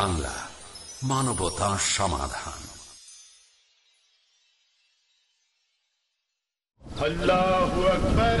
বাংলা মানবতা সমাধান আল্লাহু আকবার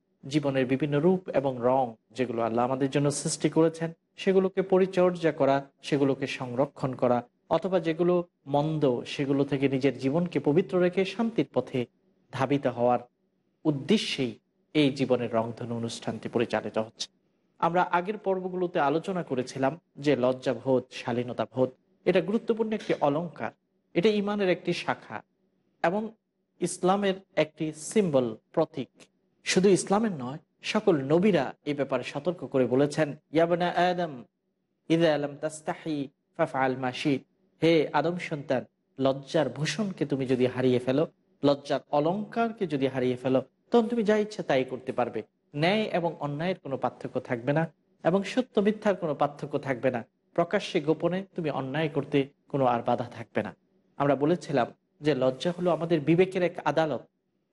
জীবনের বিভিন্ন রূপ এবং রং যেগুলো আল্লাহ আমাদের জন্য সৃষ্টি করেছেন সেগুলোকে পরিচর্যা করা সেগুলোকে সংরক্ষণ করা অথবা যেগুলো মন্দ সেগুলো থেকে নিজের জীবনকে পবিত্র রেখে শান্তির পথে ধাবিত হওয়ার উদ্দেশ্যেই এই জীবনের রংধনু অনুষ্ঠানটি পরিচালিত হচ্ছে আমরা আগের পর্বগুলোতে আলোচনা করেছিলাম যে লজ্জা ভোধ শালীনতা ভোধ এটা গুরুত্বপূর্ণ একটি অলঙ্কার এটা ইমানের একটি শাখা এবং ইসলামের একটি সিম্বল প্রতীক শুধু ইসলামের নয় সকল নবীরা এই ব্যাপারে সতর্ক করে বলেছেন ইয়াবনা আদম আলম তাস্তাহি মাসিদ হে আদম সন্তান লজ্জার ভূষণকে তুমি যদি হারিয়ে ফেলো লজ্জার অলঙ্কারকে যদি হারিয়ে ফেলো তখন তুমি যা ইচ্ছা তাই করতে পারবে ন্যায় এবং অন্যায়ের কোনো পার্থক্য থাকবে না এবং সত্য মিথ্যার কোনো পার্থক্য থাকবে না প্রকাশ্যে গোপনে তুমি অন্যায় করতে কোনো আর বাধা থাকবে না আমরা বলেছিলাম যে লজ্জা হলো আমাদের বিবেকের এক আদালত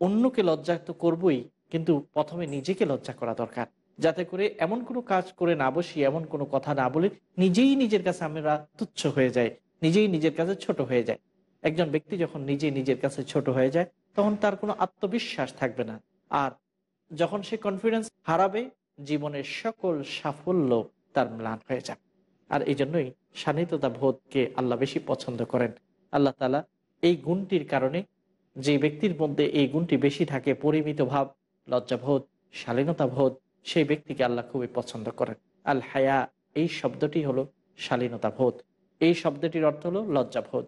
অন্যকে লজ্জা তো করবই কিন্তু প্রথমে নিজেকে লজ্জা করা দরকার যাতে করে এমন কোনো কাজ করে না বসি এমন কোনো কথা না বলে নিজেই নিজের কাছে আমরা তুচ্ছ হয়ে যায় নিজেই নিজের কাছে ছোট হয়ে যায় একজন ব্যক্তি যখন নিজে নিজের কাছে ছোট হয়ে যায় তখন তার কোনো আত্মবিশ্বাস থাকবে না আর যখন সে কনফিডেন্স হারাবে জীবনের সকল সাফল্য তার ম্লান হয়ে যাবে আর এই জন্যই সান্নিধ্যতা বোধকে আল্লাহ বেশি পছন্দ করেন আল্লাহ তালা এই গুণটির কারণে যে ব্যক্তির মধ্যে এই গুণটি বেশি থাকে পরিমিত ভাব লজ্জাবোধ বোধ সেই ব্যক্তিকে আল্লাহ খুবই পছন্দ করেন আল হায়া এই শব্দটি হলো বোধ এই শব্দটির অর্থ হলো লজ্জাবোধ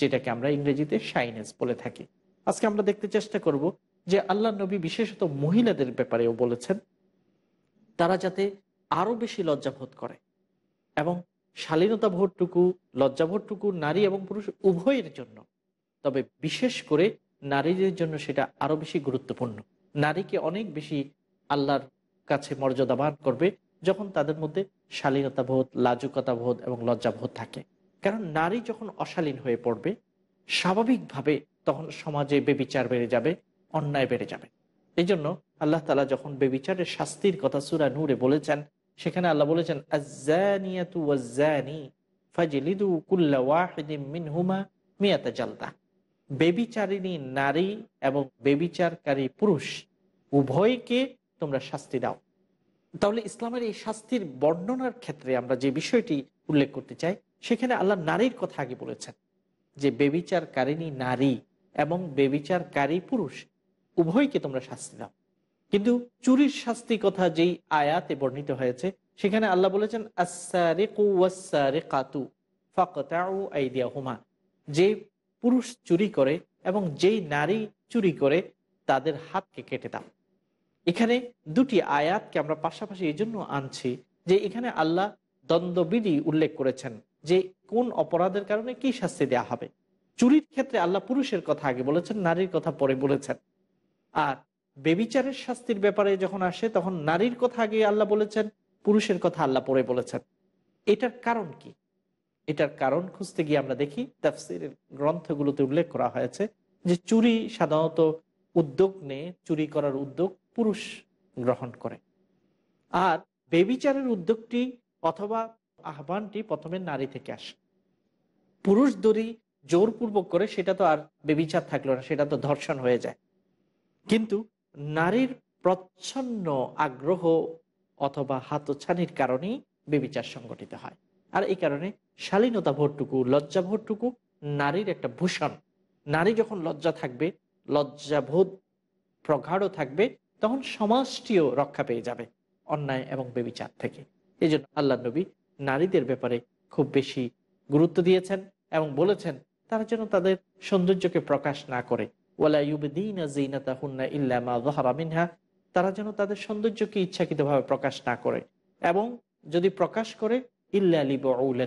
যেটাকে আমরা ইংরেজিতে সাইনেস বলে থাকি আজকে আমরা দেখতে চেষ্টা করব যে আল্লাহ নবী বিশেষত মহিলাদের ব্যাপারেও বলেছেন তারা যাতে আরও বেশি লজ্জাবোধ করে এবং শালীনতা ভোটটুকু লজ্জাভোটটুকু নারী এবং পুরুষ উভয়ের জন্য তবে বিশেষ করে নারীদের জন্য সেটা আরও বেশি গুরুত্বপূর্ণ নারীকে অনেক বেশি আল্লাহর কাছে মর্যাদাবান করবে যখন তাদের মধ্যে শালীনতা বোধ লাজুকতা বোধ এবং লজ্জাবোধ থাকে কারণ নারী যখন অশালীন হয়ে পড়বে স্বাভাবিকভাবে তখন সমাজে বেবিচার বেড়ে যাবে অন্যায় বেড়ে যাবে এই জন্য আল্লাহ তালা যখন বেবিচারের শাস্তির কথা সুরা নূরে বলেছেন সেখানে আল্লাহ বলেছেন আজানিয়াতু ওয়াজানি ফাজিলিদু কুল্লা ওয়াহিদিম মিনহুমা মিয়াতা জালদা বেবিচারিণী নারী এবং বেবিচারকারী পুরুষ উভয়কে তোমরা শাস্তি দাও তাহলে ইসলামের এই শাস্তির বর্ণনার ক্ষেত্রে আমরা যে বিষয়টি উল্লেখ করতে চাই সেখানে আল্লাহ নারীর কথা আগে বলেছেন যে বেবিচারকারিণী নারী এবং বেবিচারকারী পুরুষ উভয়কে তোমরা শাস্তি দাও কিন্তু চুরির শাস্তি কথা যেই আয়াতে বর্ণিত হয়েছে সেখানে আল্লাহ বলেছেন যে পুরুষ চুরি করে এবং যেই নারী চুরি করে তাদের হাতকে কেটে দাও এখানে দুটি আয়াতকে আমরা পাশাপাশি এই জন্য আনছি যে এখানে আল্লাহ দ্বন্দ্ববিধি উল্লেখ করেছেন যে কোন অপরাধের কারণে কি শাস্তি দেয়া হবে চুরির ক্ষেত্রে আল্লাহ পুরুষের কথা আগে বলেছেন নারীর কথা পরে বলেছেন আর বেবিচারের শাস্তির ব্যাপারে যখন আসে তখন নারীর কথা আগে আল্লাহ বলেছেন পুরুষের কথা আল্লাহ পরে বলেছেন এটার কারণ কি এটার কারণ খুঁজতে গিয়ে আমরা দেখি তাফসির গ্রন্থগুলোতে উল্লেখ করা হয়েছে যে চুরি সাধারণত উদ্যোগ নিয়ে চুরি করার উদ্যোগ পুরুষ গ্রহণ করে আর বেবিচারের উদ্যোগটি অথবা আহ্বানটি প্রথমে নারী থেকে আসে পুরুষ দড়ি জোরপূর্বক করে সেটা তো আর বেবিচার থাকলো না সেটা তো ধর্ষণ হয়ে যায় কিন্তু নারীর প্রচ্ছন্ন আগ্রহ অথবা হাতছানির কারণেই বেবিচার সংগঠিত হয় আর এই কারণে শালীনতা ভোটটুকু লজ্জা ভোটটুকু নারীর একটা ভূষণ নারী যখন লজ্জা থাকবে লজ্জাবোধ প্রগাঢ় থাকবে তখন সমাজটিও রক্ষা পেয়ে যাবে অন্যায় এবং বেবিচার থেকে এই জন্য আল্লাহ নবী নারীদের ব্যাপারে খুব বেশি গুরুত্ব দিয়েছেন এবং বলেছেন তারা যেন তাদের সৌন্দর্যকে প্রকাশ না করে ওয়ালা ইল্লামা মিনহা তারা যেন তাদের সৌন্দর্যকে ইচ্ছাকৃতভাবে প্রকাশ না করে এবং যদি প্রকাশ করে ইল্লা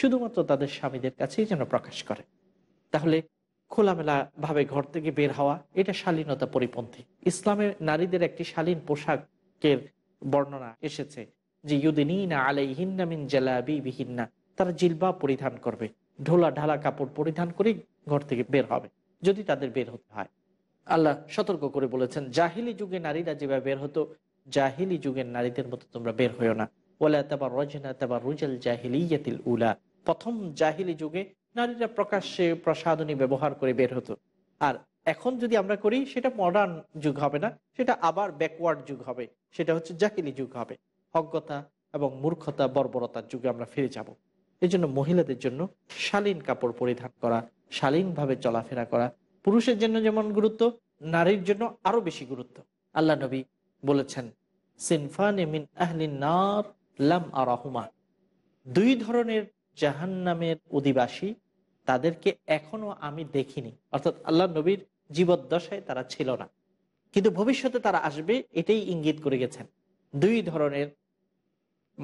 শুধুমাত্র তাদের স্বামীদের কাছেই যেন প্রকাশ করে তাহলে খোলামেলা ভাবে ঘর থেকে বের হওয়া এটা শালীনতা পরিপন্থী ইসলামের নারীদের একটি শালীন পোশাকের বর্ণনা এসেছে যে ইউদিনা আলাইহিন্না মিন জালাবি বিহিন্না তারা জিলবা পরিধান করবে ঢোলা ঢালা কাপড় পরিধান করে ঘর থেকে বের হবে যদি তাদের বের হতে হয় আল্লাহ সতর্ক করে বলেছেন জাহিলি যুগে নারীরা যেভাবে বের হতো জাহিলি যুগের নারীদের মতো তোমরা বের হইও না প্রথম জাহিলি যুগে নারীরা প্রকাশ্যে প্রসাধনী ব্যবহার করে বের হতো আর এখন যদি আমরা করি সেটা মডার্ন যুগ হবে না সেটা আবার ব্যাকওয়ার্ড যুগ হবে সেটা হচ্ছে জাহিলি যুগ হবে অজ্ঞতা এবং মূর্খতা বর্বরতার যুগে আমরা ফিরে যাব জন্য মহিলাদের জন্য শালীন কাপড় পরিধান করা শালীনভাবে চলাফেরা করা পুরুষের জন্য যেমন গুরুত্ব নারীর জন্য আরো বেশি গুরুত্ব আল্লাহ নবী বলেছেন সিনফান এমিন আহলিন নার লাম আরাহুমা দুই ধরনের জাহান নামের অধিবাসী তাদেরকে এখনো আমি দেখিনি অর্থাৎ আল্লাহ নবীর জীবদ্দশায় তারা ছিল না কিন্তু ভবিষ্যতে তারা আসবে এটাই ইঙ্গিত করে গেছেন দুই ধরনের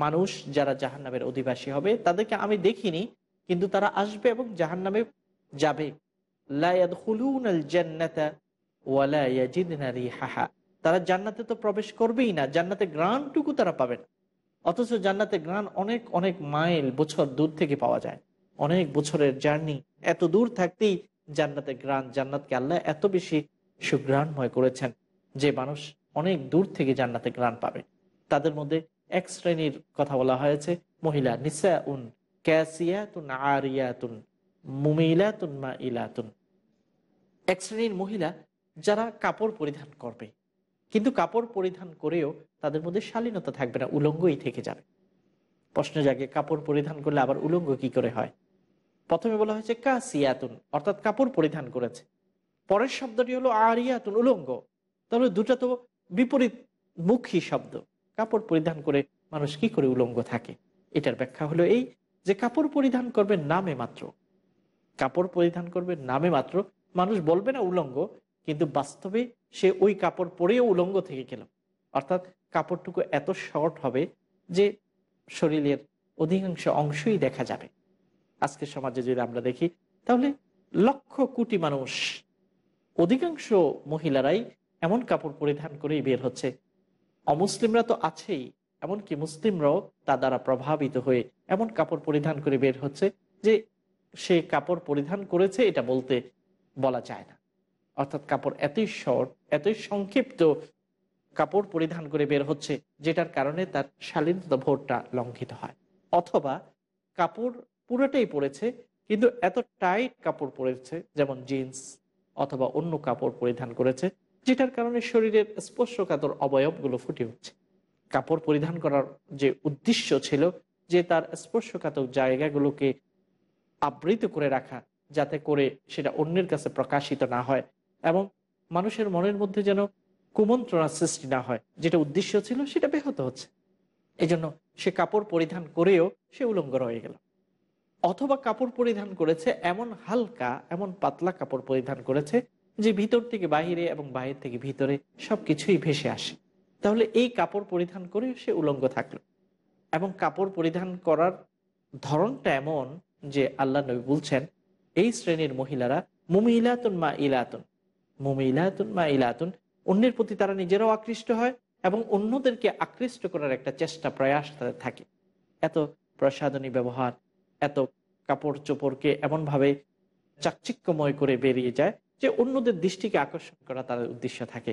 মানুষ যারা জাহান নামের অধিবাসী হবে তাদেরকে আমি দেখিনি কিন্তু তারা আসবে এবং জাহান নামে যাবে তারা জান্নাতে তো প্রবেশ করবেই না জান্নাতে গ্রানটুকু তারা পাবে না অথচ জান্নাতের গ্রান অনেক অনেক মাইল বছর দূর থেকে পাওয়া যায় অনেক বছরের জার্নি এত দূর থাকতেই জান্নাতের গ্রান জান্নাতকে আল্লাহ এত বেশি সুগ্রাণময় করেছেন যে মানুষ অনেক দূর থেকে জান্নাতে গ্রাণ পাবে তাদের মধ্যে এক শ্রেণীর কথা বলা হয়েছে মহিলা নিসা উন ক্যাসিয়াতুন আরিয়াতুন মুমিলাতুন মা ইলাতুন এক শ্রেণীর মহিলা যারা কাপড় পরিধান করবে কিন্তু কাপড় পরিধান করেও তাদের মধ্যে শালীনতা থাকবে না উলঙ্গই থেকে যাবে প্রশ্ন জাগে কাপড় পরিধান করলে আবার উলঙ্গ কি করে হয় প্রথমে বলা হয়েছে কা সিয়াতুন অর্থাৎ কাপড় পরিধান করেছে পরের শব্দটি হলো আরিয়াতুন উলঙ্গ তাহলে দুটা তো বিপরীত মুখী শব্দ কাপড় পরিধান করে মানুষ কি করে উলঙ্গ থাকে এটার ব্যাখ্যা হলো এই যে কাপড় পরিধান করবে নামে মাত্র কাপড় পরিধান করবে নামে মাত্র মানুষ বলবে না উলঙ্গ কিন্তু বাস্তবে সে ওই কাপড় পরেও উলঙ্গ থেকে গেল অর্থাৎ কাপড়টুকু এত শর্ট হবে যে শরীরের অধিকাংশ অংশই দেখা যাবে আজকের সমাজে যদি আমরা দেখি তাহলে লক্ষ কোটি মানুষ অধিকাংশ মহিলারাই এমন কাপড় পরিধান করেই বের হচ্ছে অমুসলিমরা তো আছেই এমনকি মুসলিমরাও তা দ্বারা প্রভাবিত হয়ে এমন কাপড় পরিধান করে বের হচ্ছে যে সে কাপড় পরিধান করেছে এটা বলতে বলা যায় না অর্থাৎ কাপড় এতই শর্ট এতই সংক্ষিপ্ত কাপড় পরিধান করে বের হচ্ছে যেটার কারণে তার শালীনতা ভোরটা লঙ্ঘিত হয় অথবা কাপড় পুরোটাই পরেছে কিন্তু এত টাইট কাপড় পরেছে যেমন জিন্স অথবা অন্য কাপড় পরিধান করেছে যেটার কারণে শরীরের স্পর্শকাতর অবয়বগুলো ফুটে উঠছে কাপড় পরিধান করার যে উদ্দেশ্য ছিল যে তার স্পর্শকাতক জায়গাগুলোকে আবৃত করে রাখা যাতে করে সেটা অন্যের কাছে প্রকাশিত না হয় এবং মানুষের মনের মধ্যে যেন কুমন্ত্রণার সৃষ্টি না হয় যেটা উদ্দেশ্য ছিল সেটা ব্যাহত হচ্ছে এজন্য সে কাপড় পরিধান করেও সে উলঙ্গ রয়ে গেল অথবা কাপড় পরিধান করেছে এমন হালকা এমন পাতলা কাপড় পরিধান করেছে যে ভিতর থেকে বাহিরে এবং বাহির থেকে ভিতরে সব কিছুই ভেসে আসে তাহলে এই কাপড় পরিধান করে সে উলঙ্গ থাকলো এবং কাপড় পরিধান করার ধরনটা এমন যে আল্লাহ নবী বলছেন এই শ্রেণীর মহিলারা মুমিলাতুন মা ইলাতুন মুমিলাতুন মা ইলাতুন অন্যের প্রতি তারা নিজেরাও আকৃষ্ট হয় এবং অন্যদেরকে আকৃষ্ট করার একটা চেষ্টা প্রয়াস তাদের থাকে এত প্রসাধনী ব্যবহার এত কাপড় চোপড়কে এমনভাবে চাকচিক্যময় করে বেরিয়ে যায় যে অন্যদের দৃষ্টিকে আকর্ষণ করা তাদের উদ্দেশ্য থাকে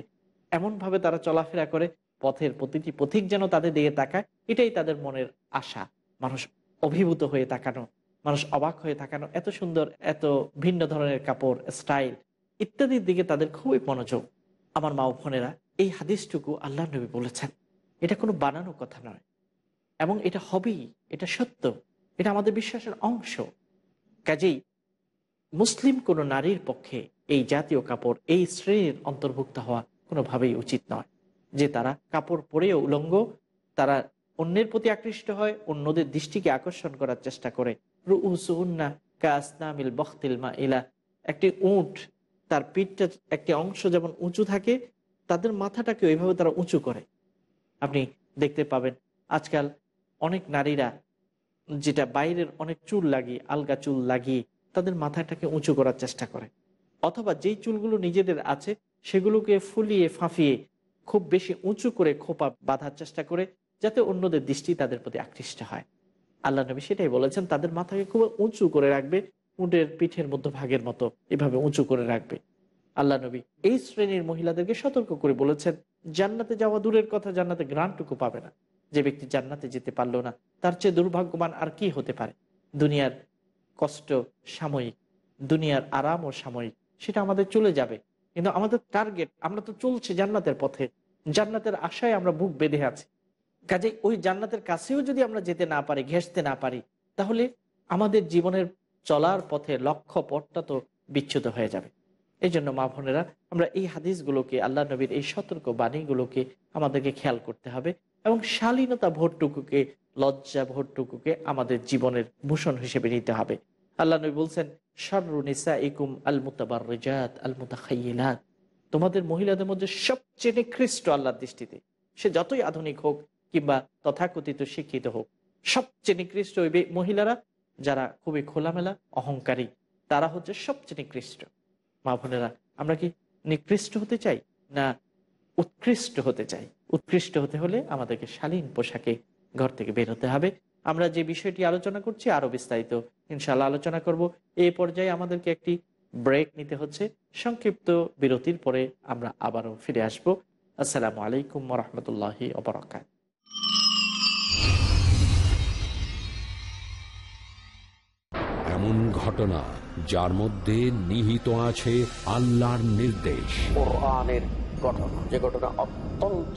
এমনভাবে তারা চলাফেরা করে পথের প্রতিটি পথিক যেন তাদের দিকে তাকায় এটাই তাদের মনের আশা মানুষ অভিভূত হয়ে তাকানো মানুষ অবাক হয়ে তাকানো এত সুন্দর এত ভিন্ন ধরনের কাপড় স্টাইল ইত্যাদির দিকে তাদের খুবই মনোযোগ আমার মা বোনেরা এই হাদিসটুকু আল্লাহ নবী বলেছেন এটা কোনো বানানো কথা নয় এবং এটা হবেই এটা সত্য এটা আমাদের বিশ্বাসের অংশ কাজেই মুসলিম কোনো নারীর পক্ষে এই জাতীয় কাপড় এই শ্রেণীর অন্তর্ভুক্ত হওয়া কোনোভাবেই উচিত নয় যে তারা কাপড় পরেও উলঙ্গ তারা অন্যের প্রতি আকৃষ্ট হয় অন্যদের দৃষ্টিকে আকর্ষণ করার চেষ্টা করে রুসুন্না কাসনামিল বখতিল মা ইলা একটি উঁট তার পিঠটা একটি অংশ যেমন উঁচু থাকে তাদের মাথাটাকে ওইভাবে তারা উঁচু করে আপনি দেখতে পাবেন আজকাল অনেক নারীরা যেটা বাইরের অনেক চুল লাগিয়ে আলগা চুল লাগিয়ে তাদের মাথাটাকে উঁচু করার চেষ্টা করে অথবা যেই চুলগুলো নিজেদের আছে সেগুলোকে ফুলিয়ে ফাঁফিয়ে খুব বেশি উঁচু করে খোপা বাঁধার চেষ্টা করে যাতে অন্যদের দৃষ্টি তাদের প্রতি আকৃষ্ট হয় আল্লাহ নবী সেটাই বলেছেন তাদের মাথাকে খুব উঁচু করে রাখবে উটের পিঠের মধ্য ভাগের মতো এভাবে উঁচু করে রাখবে আল্লাহ নবী এই শ্রেণীর মহিলাদেরকে সতর্ক করে বলেছেন জান্নাতে যাওয়া দূরের কথা জান্নাতে গ্রান্টুকু পাবে না যে ব্যক্তি জান্নাতে যেতে পারলো না তার চেয়ে দুর্ভাগ্যবান আর কি হতে পারে দুনিয়ার কষ্ট সাময়িক দুনিয়ার আরাম ও সাময়িক সেটা আমাদের চলে যাবে কিন্তু আমাদের টার্গেট আমরা তো চলছি জান্নাতের পথে জান্নাতের আশায় আমরা বুক বেঁধে আছি কাজে ওই জান্নাতের কাছেও যদি আমরা যেতে না পারি ঘেসতে না পারি তাহলে আমাদের জীবনের চলার পথে লক্ষ্য পথটা তো বিচ্ছুত হয়ে যাবে এই জন্য মা বোনেরা আমরা এই হাদিসগুলোকে আল্লাহ নবীর এই সতর্ক বাণীগুলোকে আমাদেরকে খেয়াল করতে হবে এবং শালীনতা ভোটটুকুকে লজ্জা ভোটটুকুকে আমাদের জীবনের ভূষণ হিসেবে নিতে হবে আল্লাহ নবী বলছেন সর্রুনিসা ইকুম আল মুতাবার রেজাত আল মুতাখাইলাত তোমাদের মহিলাদের মধ্যে সবচেয়ে নিকৃষ্ট আল্লাহর দৃষ্টিতে সে যতই আধুনিক হোক কিংবা তথাকথিত শিক্ষিত হোক সবচেয়ে নিকৃষ্ট ওই মহিলারা যারা খুবই খোলামেলা অহংকারী তারা হচ্ছে সবচেয়ে নিকৃষ্ট মা বোনেরা আমরা কি নিকৃষ্ট হতে চাই না উৎকৃষ্ট হতে চাই উৎকৃষ্ট হতে হলে আমাদেরকে শালীন পোশাকে ঘর থেকে বের হতে হবে আমরা যে বিষয়টি আলোচনা করছি আরো বিস্তারিত ইনশাল্লাহ আলোচনা করব এই পর্যায়ে আমাদেরকে একটি ব্রেক নিতে হচ্ছে সংক্ষিপ্ত বিরতির পরে আমরা আবারও ফিরে আসব আসসালামু আলাইকুম রহমতুল্লাহ অবরাকাত এমন ঘটনা যার মধ্যে নিহিত আছে আল্লাহর নির্দেশ গঠন যে ঘটনা অত্যন্ত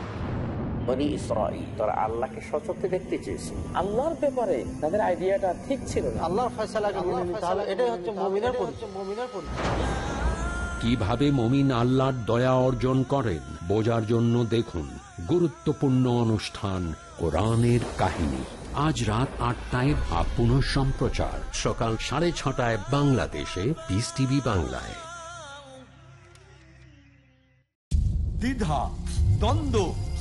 বনি ইসরাইল তারা আল্লাহকে সচক্ষে দেখতে চেয়েছে আল্লাহর ব্যাপারে তাদের আইডিয়াটা ঠিক ছিল না আল্লাহর ফয়সালা এটাই কিভাবে মমিন আল্লাহর দয়া অর্জন করেন বোঝার জন্য দেখুন গুরুত্বপূর্ণ অনুষ্ঠান কোরআনের কাহিনী আজ রাত আটটায় বা পুনঃ সম্প্রচার সকাল সাড়ে ছটায় বাংলাদেশে পিস টিভি বাংলায় দ্বিধা দ্বন্দ্ব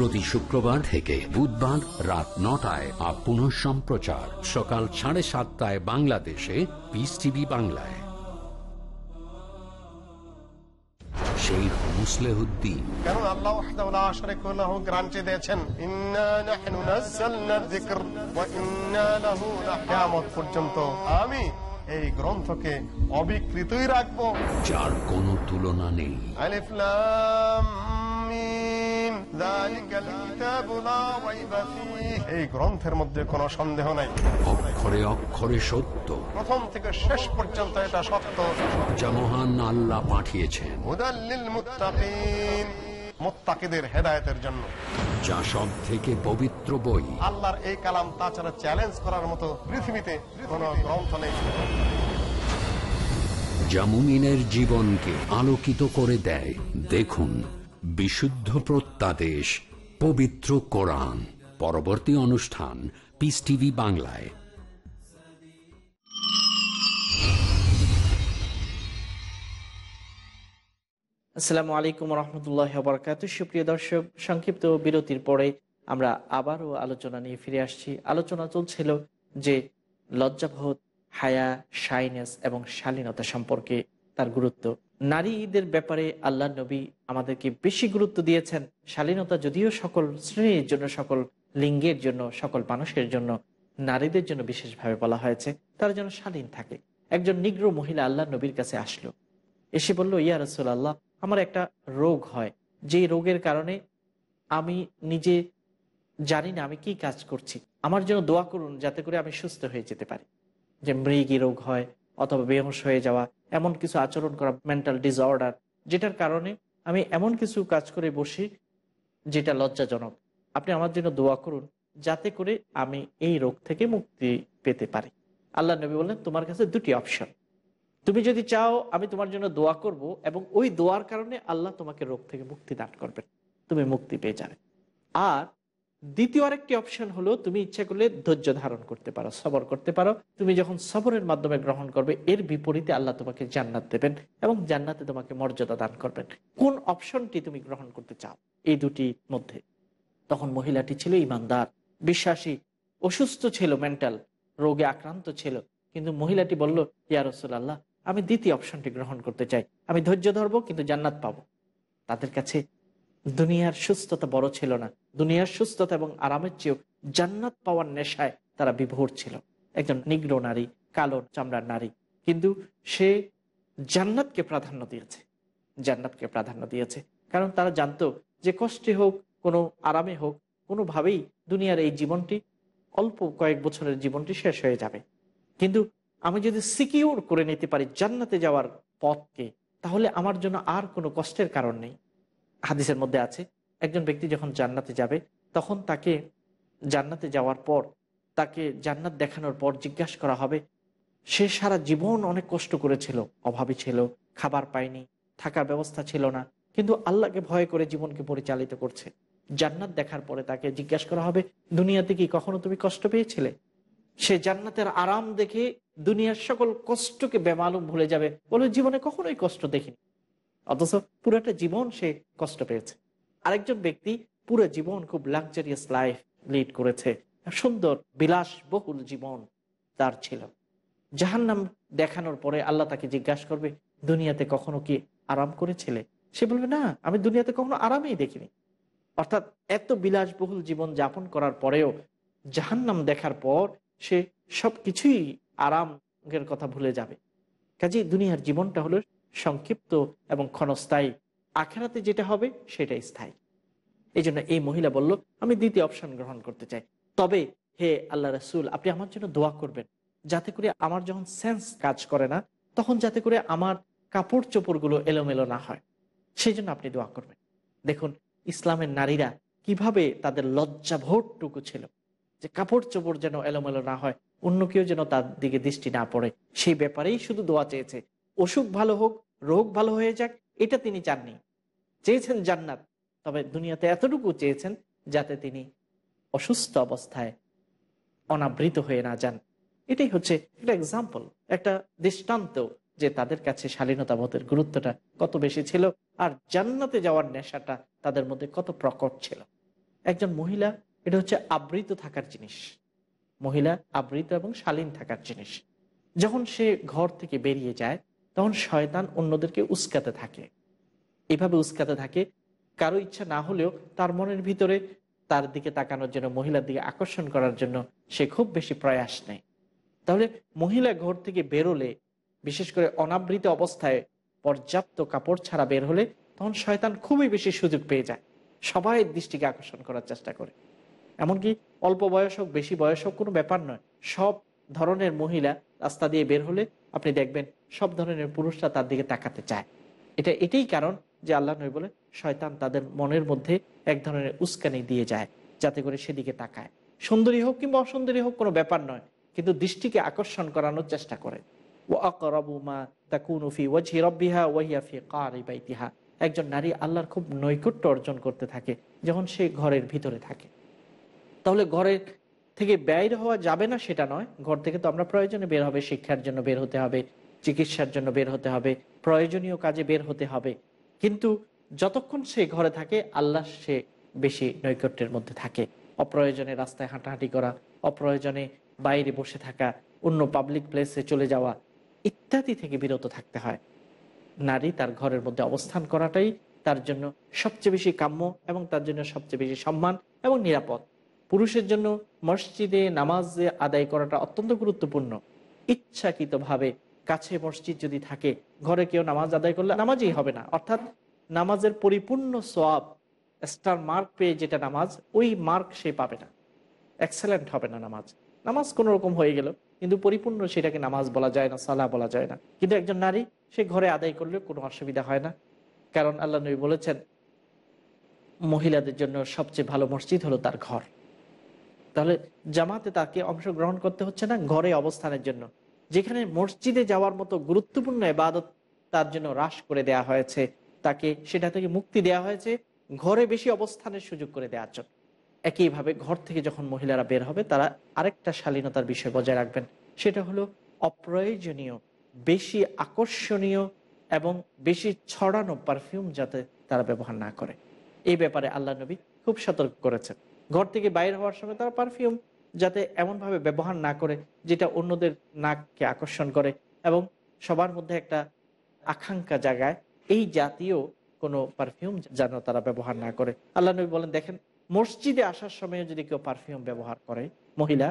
প্রতি শুক্রবার থেকে বুধবার রাত নটায় আর পুনঃ সম্প্রচার সকাল সাড়ে সাতটায় বাংলাদেশে পিস টিভি বাংলায় পর্যন্ত আমি এই গ্রন্থকে অবিকৃতই রাখবো যার কোন তুলনা নেই এই গ্রন্থের মধ্যে সন্দেহ নাই অক্ষরে অক্ষরে সত্য প্রথম থেকে শেষ পর্যন্ত এটা সত্য যা মহান আল্লাহ পাঠিয়েছেন হেদায়তের জন্য যা সব থেকে পবিত্র বই আল্লাহর এই কালাম তাছাড়া চ্যালেঞ্জ করার মতো পৃথিবীতে কোনো গ্রন্থ নেই জীবনকে আলোকিত করে দেয় দেখুন বিশুদ্ধ প্রত্যাদেশ পবিত্র কোরআন পরবর্তী অনুষ্ঠান পিস টিভি বাংলায় আসসালামু আলাইকুম রহমতুল্লাহ বরকাত সুপ্রিয় দর্শক সংক্ষিপ্ত বিরতির পরে আমরা আবারও আলোচনা নিয়ে ফিরে আসছি আলোচনা চলছিল যে লজ্জাবোধ হায়া সাইনেস এবং শালীনতা সম্পর্কে তার গুরুত্ব নারীদের ব্যাপারে আল্লাহ নবী আমাদেরকে বেশি গুরুত্ব দিয়েছেন শালীনতা যদিও সকল শ্রেণীর জন্য সকল লিঙ্গের জন্য সকল মানুষের জন্য নারীদের জন্য বিশেষভাবে বলা হয়েছে তারা যেন শালীন থাকে একজন নিগ্র মহিলা আল্লাহ নবীর কাছে আসলো এসে বলল ইয়া রসুল আল্লাহ আমার একটা রোগ হয় যে রোগের কারণে আমি নিজে জানি না আমি কি কাজ করছি আমার জন্য দোয়া করুন যাতে করে আমি সুস্থ হয়ে যেতে পারি যে মৃগী রোগ হয় অথবা বেহস হয়ে যাওয়া এমন কিছু আচরণ করা মেন্টাল ডিসঅর্ডার যেটার কারণে আমি এমন কিছু কাজ করে বসি যেটা লজ্জাজনক আপনি আমার জন্য দোয়া করুন যাতে করে আমি এই রোগ থেকে মুক্তি পেতে পারি আল্লাহ নবী বললেন তোমার কাছে দুটি অপশন তুমি যদি চাও আমি তোমার জন্য দোয়া করব এবং ওই দোয়ার কারণে আল্লাহ তোমাকে রোগ থেকে মুক্তি দান করবেন তুমি মুক্তি পেয়ে যাবে আর দ্বিতীয় আরেকটি অপশন হলো তুমি ইচ্ছা করলে ধৈর্য ধারণ করতে পারো সবর করতে পারো তুমি যখন সবরের মাধ্যমে গ্রহণ করবে এর বিপরীতে আল্লাহ তোমাকে জান্নাত দেবেন এবং জান্নাতে তোমাকে মর্যাদা দান করবেন কোন অপশনটি তুমি গ্রহণ করতে চাও এই দুটি মধ্যে তখন মহিলাটি ছিল ইমানদার বিশ্বাসী অসুস্থ ছিল মেন্টাল রোগে আক্রান্ত ছিল কিন্তু মহিলাটি বলল আল্লাহ আমি দ্বিতীয় অপশনটি গ্রহণ করতে চাই আমি ধৈর্য ধরবো কিন্তু জান্নাত পাবো তাদের কাছে দুনিয়ার সুস্থতা বড় ছিল না দুনিয়ার সুস্থতা এবং আরামের চেয়েও জান্নাত পাওয়ার নেশায় তারা বিভোর ছিল একজন নিগ্র নারী কালো চামড়ার নারী কিন্তু সে জান্নাতকে প্রাধান্য দিয়েছে জান্নাতকে প্রাধান্য দিয়েছে কারণ তারা জানতো যে কষ্টে হোক কোনো আরামে হোক কোনোভাবেই দুনিয়ার এই জীবনটি অল্প কয়েক বছরের জীবনটি শেষ হয়ে যাবে কিন্তু আমি যদি সিকিউর করে নিতে পারি জান্নাতে যাওয়ার পথকে তাহলে আমার জন্য আর কোনো কষ্টের কারণ নেই হাদিসের মধ্যে আছে একজন ব্যক্তি যখন জান্নাতে যাবে তখন তাকে জান্নাতে যাওয়ার পর তাকে জান্নাত দেখানোর পর জিজ্ঞাসা করা হবে সে সারা জীবন অনেক কষ্ট করেছিল অভাবী ছিল খাবার পায়নি থাকার ব্যবস্থা ছিল না কিন্তু আল্লাহকে ভয় করে জীবনকে পরিচালিত করছে জান্নাত দেখার পরে তাকে জিজ্ঞাসা করা হবে দুনিয়াতে কি কখনো তুমি কষ্ট পেয়েছিলে সে জান্নাতের আরাম দেখে দুনিয়ার সকল কষ্টকে বেমালুম ভুলে যাবে বলে জীবনে কখনোই কষ্ট দেখিনি অথচ পুরোটা জীবন সে কষ্ট পেয়েছে আরেকজন ব্যক্তি পুরো জীবন খুব লাক্সারিয়াস লাইফ লিড করেছে সুন্দর বিলাস বহুল জীবন তার ছিল জাহান্নাম দেখানোর পরে আল্লাহ তাকে জিজ্ঞাসা করবে দুনিয়াতে কখনো কি আরাম করেছিলে সে বলবে না আমি দুনিয়াতে কখনো আরামেই দেখিনি অর্থাৎ এত বিলাসবহুল জীবন যাপন করার পরেও জাহান্নাম দেখার পর সে সব কিছুই আরামের কথা ভুলে যাবে কাজে দুনিয়ার জীবনটা হলো সংক্ষিপ্ত এবং ক্ষণস্থায়ী আখেরাতে যেটা হবে সেটাই স্থায়ী এই জন্য এই মহিলা বলল আমি দ্বিতীয় অপশান গ্রহণ করতে চাই তবে হে আল্লাহ রসুল আপনি আমার জন্য দোয়া করবেন যাতে করে আমার যখন সেন্স কাজ করে না তখন যাতে করে আমার কাপড় চোপড়গুলো এলোমেলো না হয় সেই জন্য আপনি দোয়া করবেন দেখুন ইসলামের নারীরা কিভাবে তাদের লজ্জা ভোটটুকু ছিল যে কাপড় চোপড় যেন এলোমেলো না হয় অন্য কেউ যেন তার দিকে দৃষ্টি না পড়ে সেই ব্যাপারেই শুধু দোয়া চেয়েছে অসুখ ভালো হোক রোগ ভালো হয়ে যাক এটা তিনি চাননি চেয়েছেন জান্নাত তবে দুনিয়াতে এতটুকু চেয়েছেন যাতে তিনি অসুস্থ অবস্থায় অনাবৃত হয়ে না যান এটাই হচ্ছে একটা এক্সাম্পল একটা দৃষ্টান্ত যে তাদের কাছে শালীনতাবোধের গুরুত্বটা কত বেশি ছিল আর জান্নাতে যাওয়ার নেশাটা তাদের মধ্যে কত প্রকট ছিল একজন মহিলা এটা হচ্ছে আবৃত থাকার জিনিস মহিলা আবৃত এবং শালীন থাকার জিনিস যখন সে ঘর থেকে বেরিয়ে যায় তখন শয়তান অন্যদেরকে উস্কাতে থাকে এভাবে উস্কাতে থাকে কারো ইচ্ছা না হলেও তার মনের ভিতরে তার দিকে তাকানোর জন্য মহিলার দিকে আকর্ষণ করার জন্য সে খুব বেশি প্রয়াস নেয় তাহলে মহিলা ঘর থেকে বেরোলে বিশেষ করে অনাবৃত অবস্থায় পর্যাপ্ত কাপড় ছাড়া বের হলে তখন শয়তান খুবই বেশি সুযোগ পেয়ে যায় সবাই দৃষ্টিকে আকর্ষণ করার চেষ্টা করে এমনকি অল্প বয়স হোক বেশি বয়স হোক কোনো ব্যাপার নয় সব ধরনের মহিলা রাস্তা দিয়ে বের হলে আপনি দেখবেন সব ধরনের পুরুষরা তার দিকে তাকাতে চায় এটা এটাই কারণ যে আল্লাহ নয় বলে শয়তান তাদের মনের মধ্যে এক ধরনের উস্কানি দিয়ে যায় যাতে করে সেদিকে তাকায় সুন্দরী হোক কিংবা অসুন্দরী হোক কোনো ব্যাপার নয় কিন্তু দৃষ্টিকে আকর্ষণ করানোর চেষ্টা করে ও আকরবুমা একজন নারী আল্লাহর খুব নৈকট্য অর্জন করতে থাকে যখন সে ঘরের ভিতরে থাকে তাহলে ঘরের থেকে ব্যয় হওয়া যাবে না সেটা নয় ঘর থেকে তো আমরা প্রয়োজনে বের হবে শিক্ষার জন্য বের হতে হবে চিকিৎসার জন্য বের হতে হবে প্রয়োজনীয় কাজে বের হতে হবে কিন্তু যতক্ষণ সে ঘরে থাকে আল্লাহ সে বেশি নৈকট্যের মধ্যে থাকে অপ্রয়োজনে রাস্তায় হাঁটাহাঁটি করা অপ্রয়োজনে বাইরে বসে থাকা অন্য পাবলিক প্লেসে চলে যাওয়া ইত্যাদি থেকে বিরত থাকতে হয় নারী তার ঘরের মধ্যে অবস্থান করাটাই তার জন্য সবচেয়ে বেশি কাম্য এবং তার জন্য সবচেয়ে বেশি সম্মান এবং নিরাপদ পুরুষের জন্য মসজিদে নামাজ আদায় করাটা অত্যন্ত গুরুত্বপূর্ণ ইচ্ছাকৃতভাবে কাছে মসজিদ যদি থাকে ঘরে কেউ নামাজ আদায় করলে নামাজই হবে না অর্থাৎ নামাজের পরিপূর্ণ সোয়াব স্টার মার্ক পেয়ে যেটা নামাজ ওই মার্ক সে পাবে না এক্সেলেন্ট হবে না নামাজ নামাজ কোনো রকম হয়ে গেল কিন্তু পরিপূর্ণ সেটাকে নামাজ বলা যায় না সালা বলা যায় না কিন্তু একজন নারী সে ঘরে আদায় করলেও কোনো অসুবিধা হয় না কারণ আল্লাহ নবী বলেছেন মহিলাদের জন্য সবচেয়ে ভালো মসজিদ হলো তার ঘর তাহলে জামাতে তাকে অংশগ্রহণ করতে হচ্ছে না ঘরে অবস্থানের জন্য যেখানে মসজিদে যাওয়ার মতো গুরুত্বপূর্ণ এবাদত তার জন্য হ্রাস করে দেয়া হয়েছে তাকে সেটা থেকে মুক্তি দেয়া হয়েছে ঘরে বেশি অবস্থানের সুযোগ করে দেওয়ার জন্য একইভাবে ঘর থেকে যখন মহিলারা বের হবে তারা আরেকটা শালীনতার বিষয় বজায় রাখবেন সেটা হলো অপ্রয়োজনীয় বেশি আকর্ষণীয় এবং বেশি ছড়ানো পারফিউম যাতে তারা ব্যবহার না করে এই ব্যাপারে আল্লাহ নবী খুব সতর্ক করেছেন ঘর থেকে বাইর হওয়ার সময় তারা পারফিউম যাতে এমনভাবে ব্যবহার না করে যেটা অন্যদের নাককে আকর্ষণ করে এবং সবার মধ্যে একটা আকাঙ্ক্ষা জাগায় এই জাতীয় কোনো পারফিউম যেন তারা ব্যবহার না করে আল্লাহ নবী বলেন দেখেন মসজিদে আসার সময় যদি কেউ পারফিউম ব্যবহার করে মহিলা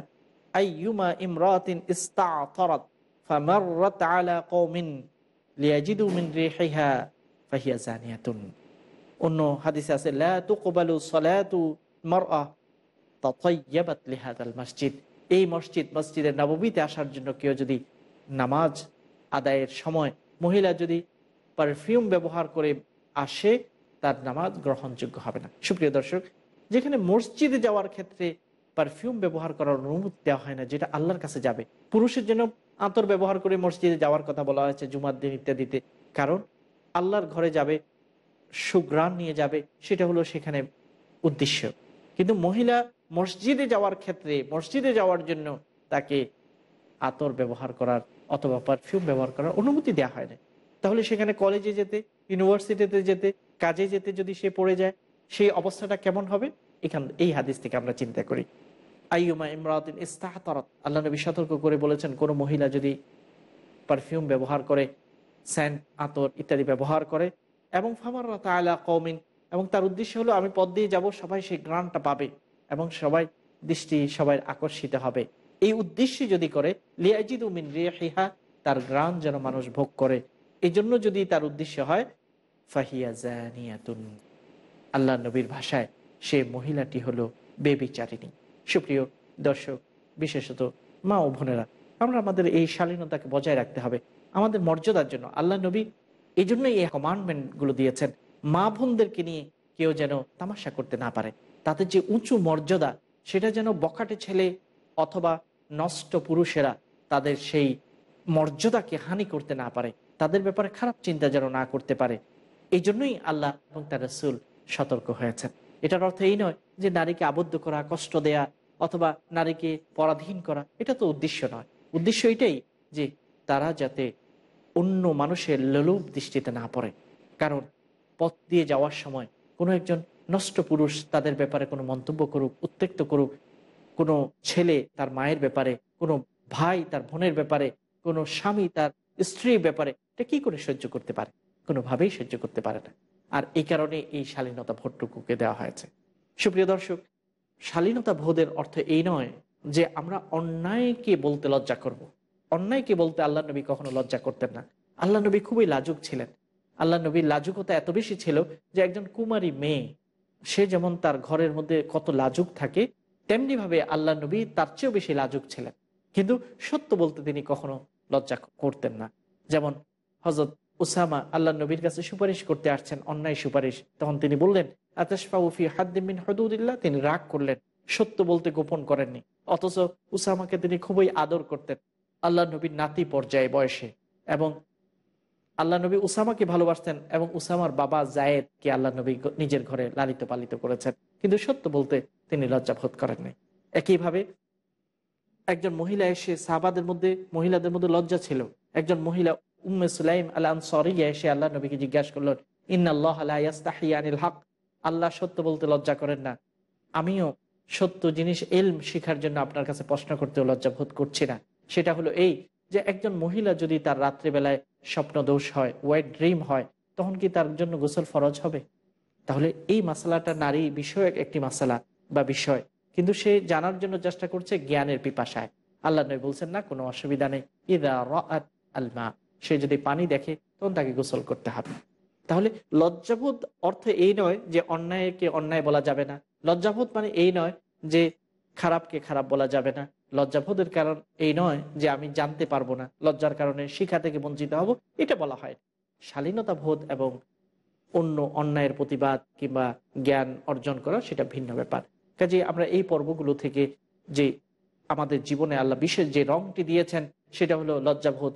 অন্য হাদিসে আছে মসজিদ এই মসজিদ মসজিদের নবমীতে আসার জন্য কেউ যদি নামাজ আদায়ের সময় মহিলা যদি পারফিউম ব্যবহার করে আসে তার নামাজ গ্রহণযোগ্য হবে না সুপ্রিয় দর্শক যেখানে মসজিদে যাওয়ার ক্ষেত্রে পারফিউম ব্যবহার করার অনুমতি দেওয়া হয় না যেটা আল্লাহর কাছে যাবে পুরুষের জন্য আতর ব্যবহার করে মসজিদে যাওয়ার কথা বলা হয়েছে জুমার দিন ইত্যাদিতে কারণ আল্লাহর ঘরে যাবে সুগ্রাণ নিয়ে যাবে সেটা হলো সেখানে উদ্দেশ্য কিন্তু মহিলা মসজিদে যাওয়ার ক্ষেত্রে মসজিদে যাওয়ার জন্য তাকে আতর ব্যবহার করার অথবা পারফিউম ব্যবহার করার অনুমতি দেওয়া হয় না তাহলে সেখানে কলেজে যেতে ইউনিভার্সিটিতে যেতে কাজে যেতে যদি সে পড়ে যায় সেই অবস্থাটা কেমন হবে এখান এই হাদিস থেকে আমরা চিন্তা করি আইয়ুমা ইমরাউদ্দিন ইস্তাহতারত আল্লাহ নবী সতর্ক করে বলেছেন কোনো মহিলা যদি পারফিউম ব্যবহার করে স্যান আতর ইত্যাদি ব্যবহার করে এবং ফামার আলা কৌমিন এবং তার উদ্দেশ্য হলো আমি পথ দিয়ে যাব সবাই সেই গ্রানটা পাবে এবং সবাই দৃষ্টি সবাই আকর্ষিত হবে এই উদ্দেশ্যে যদি করে লিয়াজিদ উমিন রিয়াহিহা তার গ্রান যেন মানুষ ভোগ করে এই জন্য যদি তার উদ্দেশ্য হয় ফাহিয়া জানিয়াতুন আল্লাহ নবীর ভাষায় সে মহিলাটি হলো বেবিচারিণী সুপ্রিয় দর্শক বিশেষত মা ও বোনেরা আমরা আমাদের এই শালীনতাকে বজায় রাখতে হবে আমাদের মর্যাদার জন্য আল্লাহ নবী এই জন্যই এই কমান্ডমেন্টগুলো দিয়েছেন মা বোনদেরকে নিয়ে কেউ যেন তামাশা করতে না পারে তাদের যে উঁচু মর্যাদা সেটা যেন বকাটে ছেলে অথবা নষ্ট পুরুষেরা তাদের সেই মর্যাদাকে হানি করতে না পারে তাদের ব্যাপারে খারাপ চিন্তা যেন না করতে পারে এই জন্যই আল্লাহ এবং তার রসুল সতর্ক হয়েছেন এটার অর্থ এই নয় যে নারীকে আবদ্ধ করা কষ্ট দেয়া অথবা নারীকে পরাধীন করা এটা তো উদ্দেশ্য নয় উদ্দেশ্য এটাই যে তারা যাতে অন্য মানুষের লোলুপ দৃষ্টিতে না পড়ে কারণ পথ দিয়ে যাওয়ার সময় কোনো একজন নষ্ট পুরুষ তাদের ব্যাপারে কোনো মন্তব্য করুক উত্তেক্ত করুক কোনো ছেলে তার মায়ের ব্যাপারে কোনো ভাই তার বোনের ব্যাপারে কোনো স্বামী তার স্ত্রীর ব্যাপারে এটা কি করে সহ্য করতে পারে কোনোভাবেই সহ্য করতে পারে না আর এই কারণে এই শালীনতা ভোটটুকুকে দেওয়া হয়েছে সুপ্রিয় দর্শক শালীনতা ভোধের অর্থ এই নয় যে আমরা অন্যায়কে বলতে লজ্জা করব। অন্যায়কে বলতে আল্লাহ নবী কখনো লজ্জা করতেন না আল্লাহ নবী খুবই লাজুক ছিলেন আল্লাহ নবীর লাজুকতা এত বেশি ছিল যে একজন কুমারী মেয়ে সে যেমন তার ঘরের মধ্যে কত লাজুক থাকে তেমনিভাবে আল্লাহ নবী তার চেয়েও বেশি লাজুক ছিলেন কিন্তু সত্য বলতে তিনি কখনো লজ্জা করতেন না যেমন হজরত উসামা আল্লাহ নবীর কাছে সুপারিশ করতে আসছেন অন্যায় সুপারিশ তখন তিনি বললেন আতাশফাউফি হাদ্দিমিন হদুদুল্লাহ তিনি রাগ করলেন সত্য বলতে গোপন করেননি অথচ উসামাকে তিনি খুবই আদর করতেন আল্লাহ নবীর নাতি পর্যায়ে বয়সে এবং আল্লাহ নবী উসামাকে ভালোবাসতেন এবং উসামার বাবা জায়েদকে আল্লাহ নবী নিজের ঘরে লালিত পালিত করেছেন কিন্তু সত্য বলতে তিনি লজ্জা বোধ করেননি একইভাবে একজন মহিলা এসে সাহাবাদের মধ্যে মহিলাদের মধ্যে লজ্জা ছিল একজন মহিলা উম্মে সুলাইম আল্লাহ সরিয়া এসে আল্লাহ নবীকে জিজ্ঞাসা করলেন ইন্নআল্লাহ আনিল হক আল্লাহ সত্য বলতে লজ্জা করেন না আমিও সত্য জিনিস এলম শিখার জন্য আপনার কাছে প্রশ্ন করতেও লজ্জা বোধ করছি না সেটা হলো এই যে একজন মহিলা যদি তার রাত্রিবেলায় স্বপ্নদোষ হয় ওয়াইট ড্রিম হয় তখন কি তার জন্য গোসল ফরজ হবে তাহলে এই মশালাটা নারী বিষয়ক একটি মশালা বা বিষয় কিন্তু সে জানার জন্য চেষ্টা করছে জ্ঞানের পিপাসায় আল্লাহ নয় বলছেন না কোনো অসুবিধা নেই আলমা সে যদি পানি দেখে তখন তাকে গোসল করতে হবে তাহলে লজ্জাবোধ অর্থ এই নয় যে অন্যায়কে অন্যায় বলা যাবে না লজ্জাবোধ মানে এই নয় যে খারাপকে খারাপ বলা যাবে না লজ্জাবোধের কারণ এই নয় যে আমি জানতে পারবো না লজ্জার কারণে শিক্ষা থেকে বঞ্চিত হব এটা বলা হয় শালীনতা বোধ এবং অন্য অন্যায়ের প্রতিবাদ কিংবা জ্ঞান অর্জন করা সেটা ভিন্ন ব্যাপার কাজে আমরা এই পর্বগুলো থেকে যে আমাদের জীবনে আল্লাহ বিশেষ যে রংটি দিয়েছেন সেটা হলো লজ্জাবোধ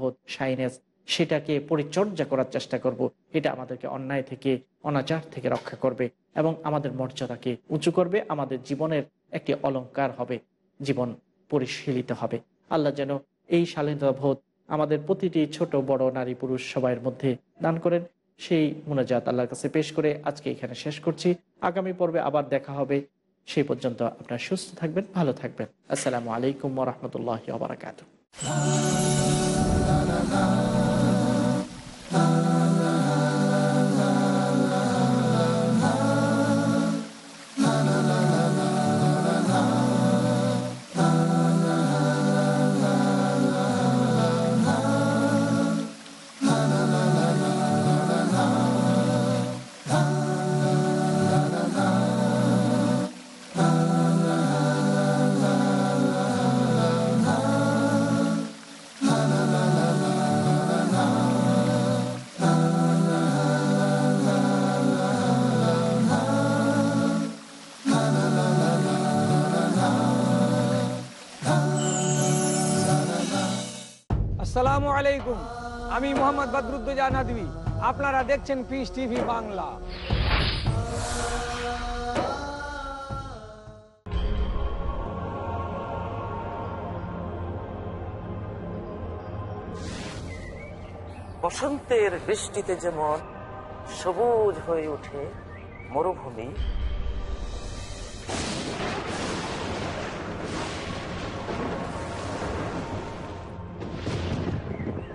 বোধ সাইনেস সেটাকে পরিচর্যা করার চেষ্টা করব। এটা আমাদেরকে অন্যায় থেকে অনাচার থেকে রক্ষা করবে এবং আমাদের মর্যাদাকে উঁচু করবে আমাদের জীবনের একটি অলঙ্কার হবে জীবন পরিশীলিত হবে আল্লাহ যেন এই শালীনতা বোধ আমাদের প্রতিটি ছোট বড় নারী পুরুষ সবাইয়ের মধ্যে দান করেন সেই মোনাজাত আল্লাহর কাছে পেশ করে আজকে এখানে শেষ করছি আগামী পর্বে আবার দেখা হবে সেই পর্যন্ত আপনার সুস্থ থাকবেন ভালো থাকবেন আসসালামু আলাইকুম রহমতুল্লাহ আবরাকাত আসসালামু আলাইকুম আমি মোহাম্মদ বদরুদ্দোজা আপনারা দেখছেন পিস টিভি বাংলা বসন্তের বৃষ্টিতে যেমন সবুজ হয়ে ওঠে মরুভূমি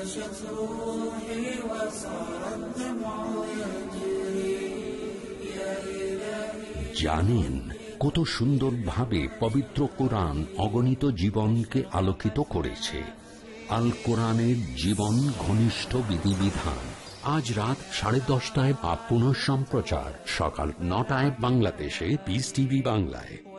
نشت روحي وصارت دمع يجري يا إلهي জানেন কত সুন্দরভাবে পবিত্র কোরআন অগণিত জীবনকে আলোকিত করেছে আল কোরআনের জীবন ঘনিষ্ঠ বিধিবিধান আজ রাত সাড়ে দশটায় বা পুনঃ সম্প্রচার সকাল নটায় বাংলাদেশে পিস টিভি বাংলায়